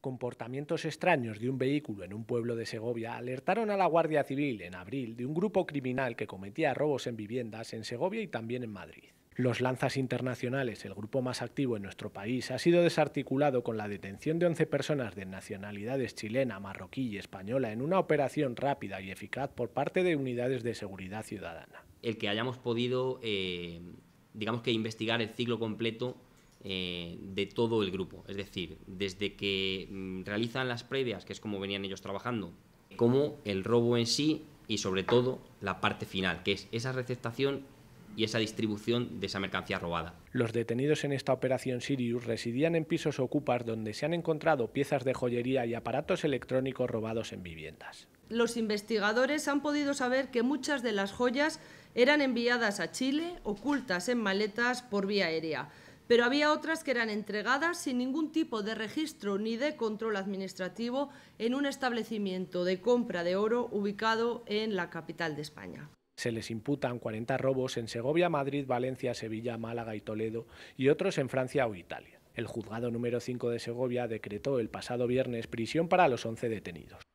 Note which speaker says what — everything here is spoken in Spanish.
Speaker 1: Comportamientos extraños de un vehículo en un pueblo de Segovia alertaron a la Guardia Civil en abril de un grupo criminal que cometía robos en viviendas en Segovia y también en Madrid. Los Lanzas Internacionales, el grupo más activo en nuestro país, ha sido desarticulado con la detención de 11 personas de nacionalidades chilena, marroquí y española en una operación rápida y eficaz por parte de unidades de seguridad ciudadana.
Speaker 2: El que hayamos podido, eh, digamos que investigar el ciclo completo eh, de todo el grupo. Es decir, desde que mm, realizan las previas, que es como venían ellos trabajando, como el robo en sí y sobre todo la parte final, que es esa receptación y esa distribución de esa mercancía robada.
Speaker 1: Los detenidos en esta operación Sirius residían en pisos ocupas donde se han encontrado piezas de joyería y aparatos electrónicos robados en viviendas.
Speaker 3: Los investigadores han podido saber que muchas de las joyas eran enviadas a Chile ocultas en maletas por vía aérea pero había otras que eran entregadas sin ningún tipo de registro ni de control administrativo en un establecimiento de compra de oro ubicado en la capital de España.
Speaker 1: Se les imputan 40 robos en Segovia, Madrid, Valencia, Sevilla, Málaga y Toledo y otros en Francia o Italia. El juzgado número 5 de Segovia decretó el pasado viernes prisión para los 11 detenidos.